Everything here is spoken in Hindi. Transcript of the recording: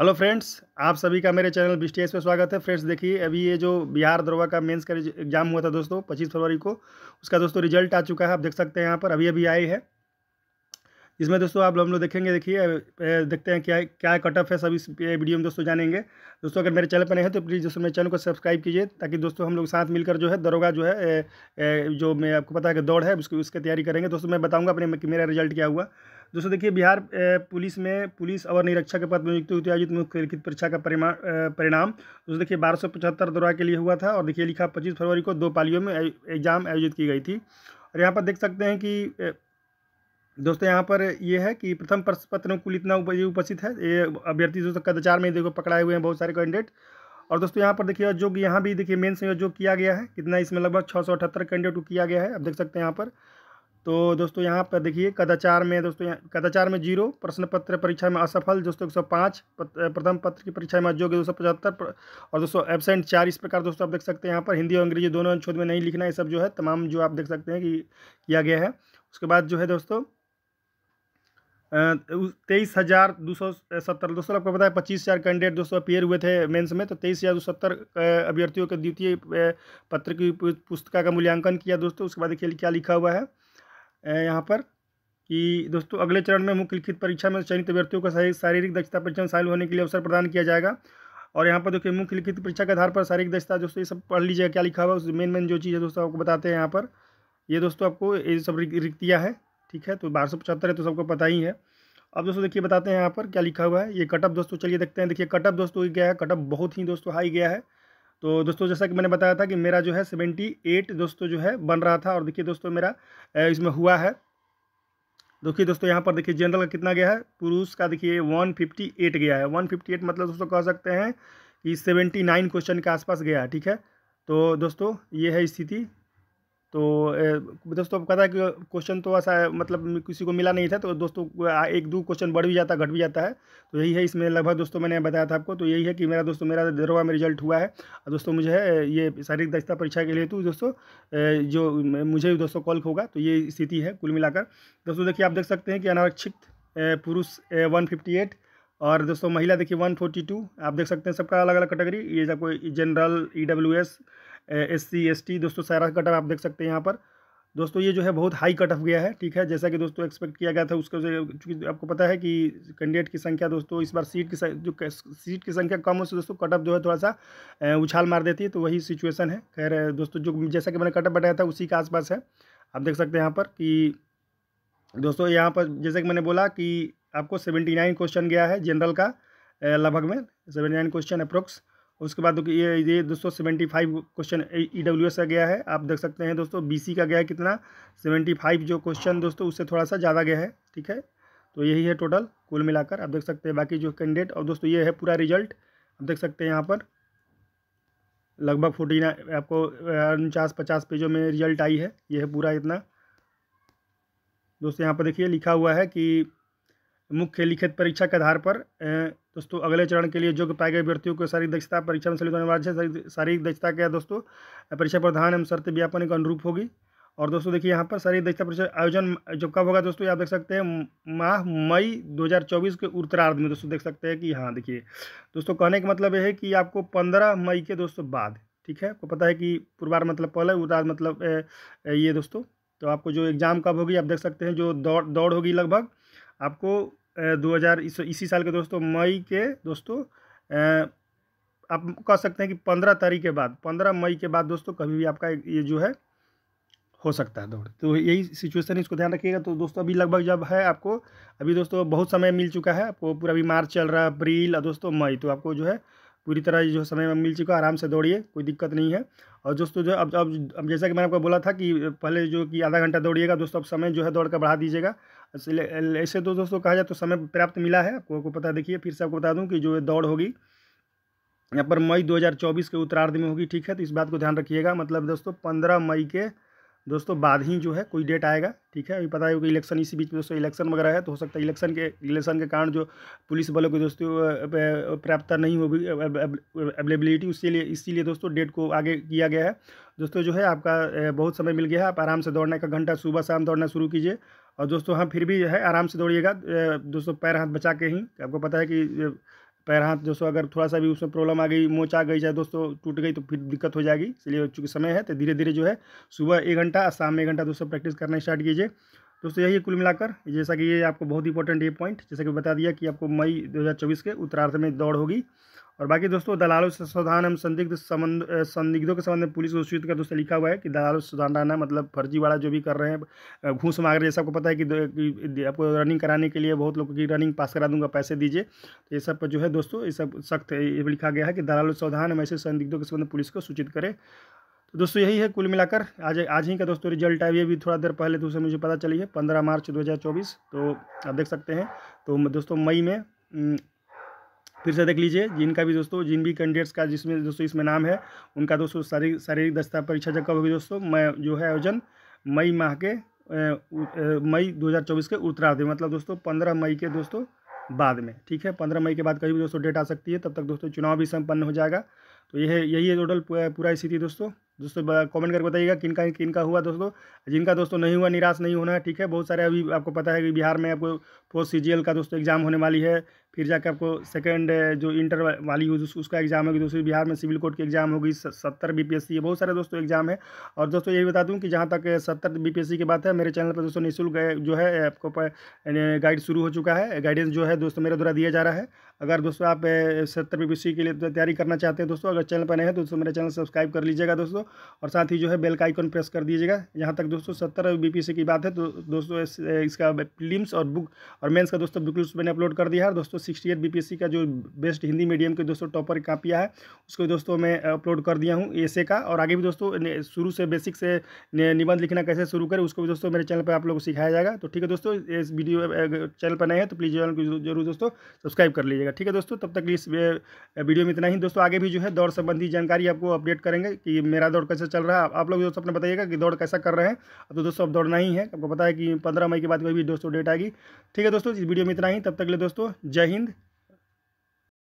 हेलो फ्रेंड्स आप सभी का मेरे चैनल बी टी पे स्वागत है फ्रेंड्स देखिए अभी ये जो बिहार दरोगा का मेंस का एग्जाम हुआ था दोस्तों 25 फरवरी को उसका दोस्तों रिजल्ट आ चुका है आप देख सकते हैं यहाँ पर अभी अभी आई है इसमें दोस्तों आप हम लोग देखेंगे देखिए देखते हैं क्या क्या कट ऑफ है सभी वीडियो में दोस्तों जानेंगे दोस्तों अगर मेरे चैनल पर नहीं है तो प्लीज़ दोस्तों मेरे चैनल को सब्सक्राइब कीजिए ताकि दोस्तों हम लोग साथ मिलकर जो है दरोगा जो है जो मैं आपको पता है कि दौड़ है उसकी उसकी तैयारी करेंगे दोस्तों मैं बताऊँगा अपने मेरा रिजल्ट क्या हुआ दोस्तों देखिए बिहार पुलिस में पुलिस अवर निरीक्षक के पद में नियुक्ति होती आयोजित मुख्य लिखित परीक्षा का परिणाम दोस्तों देखिए बारह सौ पचहत्तर दौरा के लिए हुआ था और देखिए लिखा पच्चीस फरवरी को दो पालियों में एग्जाम आयोजित की गई थी और यहाँ पर देख सकते हैं कि दोस्तों यहाँ पर ये है कि प्रथम पत्र कुल इतना उपस्थित है ये अभ्यर्थी दोस्तों कदाचार में देखो पकड़ाए हुए हैं बहुत सारे कैंडिडेट और दोस्तों यहाँ पर देखिए जो यहाँ भी देखिए मेन में जो किया गया है कितना इसमें लगभग छः सौ अठहत्तर कैंडिडेट को किया गया है आप देख सकते हैं यहाँ पर तो दोस्तों यहाँ पर देखिए कदाचार में दोस्तों यहाँ कदाचार में जीरो प्रश्न पत्र परीक्षा में असफल दोस्तों एक सौ पाँच प्रथम पत्र की परीक्षा में अयोग्य दो सौ पचहत्तर और दोस्तों एबसेंट चार इस प्रकार दोस्तों आप देख सकते हैं यहाँ पर हिंदी और अंग्रेजी दोनों अनुच्छेद में नहीं लिखना है सब जो है तमाम जो आप देख सकते हैं कि किया गया है उसके बाद जो है दोस्तों तेईस हज़ार दो सौ सत्तर दोस्तों आपको पता है पच्चीस हज़ार कैंडिडेट दोस्तों अपेयर हुए थे मेंस में तो तेईस हज़ार दो सौ सत्तर अभ्यर्थियों के द्वितीय पत्र की पुस्तिका का मूल्यांकन किया दोस्तों उसके बाद देखिए क्या लिखा हुआ है यहाँ पर कि दोस्तों अगले चरण में मुख्य लिखित परीक्षा में चयनित अभ्यर्थियों का शारीरिक दक्षता परीक्षा में शामिल होने के लिए अवसर प्रदान किया जाएगा और यहाँ पर देखिए मुख्य लिखित परीक्षा के आधार पर शारीरिक दक्षता दोस्तों ये सब पढ़ लीजिएगा क्या लिखा हुआ है मेन मेन जो चीज़ है दोस्तों आपको बताते हैं यहाँ पर ये दोस्तों आपको ये सब रिक्तिया है ठीक है तो बारह सौ पचहत्तर है तो सबको पता ही है अब दोस्तों देखिए बताते हैं यहाँ पर क्या लिखा हुआ है ये कटअप दोस्तों चलिए देखते हैं देखिए कटअप दोस्तों गया है कटअप बहुत ही दोस्तों हाई गया है तो दोस्तों जैसा कि मैंने बताया था कि मेरा जो है सेवेंटी एट दोस्तों जो है बन रहा था और देखिए दोस्तों मेरा इसमें हुआ है देखिए दोस्तों यहाँ पर देखिए जनरल का कितना गया है पुरुष का देखिए वन फिफ्टी एट गया है वन फिफ्टी एट मतलब दोस्तों कह सकते हैं कि सेवेंटी नाइन क्वेश्चन के आसपास गया है ठीक है तो दोस्तों ये है स्थिति तो दोस्तों आपको पता है कि क्वेश्चन तो ऐसा है मतलब किसी को मिला नहीं था तो दोस्तों एक दो क्वेश्चन बढ़ भी जाता घट भी जाता है तो यही है इसमें लगभग दोस्तों मैंने बताया था आपको तो यही है कि मेरा दोस्तों मेरा दरवा में रिजल्ट हुआ है और दोस्तों मुझे है ये शारीरिक दक्षता परीक्षा के लिए तो दोस्तों जो मुझे दोस्तों कॉल होगा तो ये स्थिति है कुल मिलाकर दोस्तों देखिए आप देख सकते हैं कि अनारक्षित पुरुष वन और दोस्तों महिला देखिए वन फोर्टी टू आप देख सकते हैं सबका अलग अलग कैटेगरी ये कोई general E W S S C S T दोस्तों सारा कट ऑफ आप देख सकते हैं यहाँ पर दोस्तों ये जो है बहुत हाई कट ऑफ गया है ठीक है जैसा कि दोस्तों एक्सपेक्ट किया गया था उसके चूँकि आपको पता है कि कैंडिडेट की संख्या दोस्तों इस बार सीट की जो सीट की संख्या कम हो से दोस्तों कट ऑफ जो है थोड़ा सा उछाल मार देती है तो वही सिचुएसन है खैर दोस्तों जो जैसा कि मैंने कट ऑफ बताया था उसी के आसपास है आप देख सकते हैं यहाँ पर कि दोस्तों यहाँ पर जैसे कि मैंने बोला कि आपको सेवेंटी नाइन क्वेश्चन गया है जनरल का लगभग में सेवेंटी नाइन क्वेश्चन अप्रोक्स उसके बाद ये ये दोस्तों seventy five question E W S का गया है आप देख सकते हैं दोस्तों बी सी का गया है कितना सेवेंटी फाइव जो क्वेश्चन दोस्तों उससे थोड़ा सा ज़्यादा गया है ठीक है तो यही है टोटल कुल मिलाकर आप देख सकते हैं बाकी जो कैंडिडेट और दोस्तों ये है पूरा रिजल्ट आप देख सकते हैं यहाँ पर लगभग फोर्टी आपको उनचास पचास पेजों में रिजल्ट आई है ये है पूरा इतना दोस्तों यहाँ पर देखिए लिखा हुआ है कि मुख्य लिखित परीक्षा के आधार पर दोस्तों अगले चरण के लिए योग्य पाए गए अभ्यर्थियों को शारीरिक दक्षता परीक्षा में सम्मिलित होने वाली शारीरिक दक्षता क्या है दोस्तों परीक्षा प्रधान एवं शर्त व्यापन के अनुरूप होगी और दोस्तों देखिए यहाँ पर शारीरिक दक्षता परीक्षा आयोजन जो कब होगा दोस्तों आप देख सकते हैं माह मई 2024 के उत्तरार्ध में दोस्तों देख सकते हैं कि यहाँ देखिए दोस्तों कहने का मतलब यह है कि आपको पंद्रह मई के दोस्तों बाद ठीक है आपको पता है कि पूर्वार मतलब पहले उत्तरार्ध मतलब ये दोस्तों तो आपको जो एग्ज़ाम कब होगी आप देख सकते हैं जो दौड़ दौड़ होगी लगभग आपको दो हज़ार इस, इसी साल के दोस्तों मई के दोस्तों आप कह सकते हैं कि पंद्रह तारीख के बाद पंद्रह मई के बाद दोस्तों कभी भी आपका ये जो है हो सकता है दौड़ तो यही सिचुएशन इसको ध्यान रखिएगा तो दोस्तों अभी लगभग जब है आपको अभी दोस्तों बहुत समय मिल चुका है आपको पूरा अभी मार्च चल रहा है अप्रैल और दोस्तों मई तो आपको जो है पूरी तरह जो समय मिल चुका है आराम से दौड़िए कोई दिक्कत नहीं है और दोस्तों जो अब अब, अब जैसा कि मैंने आपको बोला था कि पहले जो कि आधा घंटा दौड़िएगा दोस्तों अब समय जो है दौड़ का बढ़ा दीजिएगा ऐसे तो दोस्तों कहा जाए तो समय पर्याप्त मिला है आपको पता देखिए फिर से आपको बता दूं कि जो दौड़ होगी यहाँ पर मई 2024 के उत्तरार्ध में होगी ठीक है तो इस बात को ध्यान रखिएगा मतलब दोस्तों पंद्रह मई के दोस्तों बाद ही जो है कोई डेट आएगा ठीक है अभी पता है कि इलेक्शन इसी बीच में दोस्तों इलेक्शन वगैरह है तो हो सकता है इलेक्शन के इलेक्शन के कारण जो पुलिस बलों की दोस्तों प्राप्त नहीं होगी अवेलेबिलिटी उसीलिए इसीलिए दोस्तों डेट को आगे किया गया है दोस्तों जो है आपका बहुत समय मिल गया है आप आराम से दौड़ने का घंटा सुबह शाम दौड़ना शुरू कीजिए और दोस्तों हम हाँ, फिर भी जो है आराम से दौड़िएगा दोस्तों पैर हाथ बचा के ही आपको पता है कि पैर हाथ दोस्तों अगर थोड़ा सा भी उसमें प्रॉब्लम आ गई मोच आ गई चाहे दोस्तों टूट गई तो फिर दिक्कत हो जाएगी इसलिए चूँकि समय है तो धीरे धीरे जो है सुबह एक घंटा और शाम में एक घंटा दोस्तों प्रैक्टिस करना स्टार्ट कीजिए दोस्तों यही कुल मिलाकर जैसा कि ये आपको बहुत इंपॉर्टेंट ये पॉइंट जैसा कि बता दिया कि आपको मई 2024 के उत्तरार्ध में दौड़ होगी और बाकी दोस्तों दलालों से सावधान हम संदिग्ध संबंध संदिग्धों के संबंध में पुलिस को सूचित कर दोस्तों लिखा हुआ है कि दलालों से सावधान रहना मतलब वाला जो भी कर रहे हैं घूस मांग रहे हैं सबको पता है कि, आपको रनिंग कराने के लिए बहुत लोगों की रनिंग पास करा दूंगा पैसे दीजिए तो ये सब पर जो है दोस्तों ये सब सख्त लिखा गया है कि दलालों से सावधान हम ऐसे संदिग्धों के संबंध में पुलिस को सूचित करें तो दोस्तों यही है कुल मिलाकर आज आज ही का दोस्तों रिजल्ट आया है भी थोड़ा देर पहले दोस्तों मुझे पता चली है पंद्रह मार्च दो तो आप देख सकते हैं तो दोस्तों मई में फिर से देख लीजिए जिनका भी दोस्तों जिन भी कैंडिडेट्स का जिसमें दोस्तों इसमें नाम है उनका दोस्तों शारीरिक शारीरिक दस्ता परीक्षा जब कब होगी दोस्तों मैं जो है आयोजन मई माह के मई 2024 के उत्तरार्ध में मतलब दोस्तों पंद्रह मई के दोस्तों बाद में ठीक है पंद्रह मई के बाद कभी भी दोस्तों डेट आ सकती है तब तक दोस्तों चुनाव भी संपन्न हो जाएगा तो यह यही है टोटल पूरा स्थिति दोस्तों दोस्तों कमेंट करके बताइएगा किनका किनका हुआ दोस्तों जिनका दोस्तों नहीं हुआ निराश नहीं होना है ठीक है बहुत सारे अभी आपको पता है कि बिहार में आपको फोर्थ सी का दोस्तों एग्जाम होने वाली है फिर जाके आपको सेकेंड जो इंटर वाली हो उसका एग्ज़ाम होगी दूसरी बिहार में सिविल कोर्ट की एग्ज़ाम होगी सत्तर बी ये बहुत सारे दोस्तों एग्ज़ाम है और दोस्तों यही बता दूँ कि जहाँ तक सत्तर बी की बात है मेरे चैनल पर दोस्तों निःशुल्क जो है आपको गाइड शुरू हो चुका है गाइडेंस जो है दोस्तों मेरे द्वारा दिया जा रहा है अगर दोस्तों आप सत्तर बी के लिए तैयारी करना चाहते हैं दोस्तों अगर चैनल पर नहीं है तो दोस्तों मेरे चैनल सब्सक्राइब कर लीजिएगा दोस्तों और साथ ही जो है बेल का आइकन प्रेस कर दीजिएगा यहाँ तक दोस्तों सत्तर बी की बात है तो दोस्तों इसका फिल्म और बुक और मेन्स का दोस्तों बुक मैंने अपलोड कर दिया है दोस्तों सिक्सटी एट बीपीएससी का जो बेस्ट हिंदी मीडियम के दोस्तों टॉपर कापियाँ है उसको दोस्तों मैं अपलोड कर दिया हूँ ऐसे का और आगे भी दोस्तों शुरू से बेसिक से निबंध लिखना कैसे शुरू करें उसको भी दोस्तों मेरे चैनल पर आप लोग को सिखाया जाएगा तो ठीक है दोस्तों इस वीडियो चैनल पर नए हैं तो प्लीज़ चैनल को जरूर दोस्तों सब्सक्राइब कर लीजिएगा ठीक है दोस्तों तब तक इस वीडियो में इतना ही दोस्तों आगे भी जो है दौड़ संबंधी जानकारी आपको अपडेट करेंगे कि मेरा दौड़ कैसे चल रहा है आप लोग दोस्तों अपने बताइएगा कि दौड़ कैसा कर रहे हैं अब तो दोस्तों अब दौड़ना ही है आपको पता है कि पंद्रह मई के बाद कोई भी दोस्तों डेट आएगी ठीक है दोस्तों इस वीडियो में इतना ही तब तक ले दोस्तों जय হিন্দ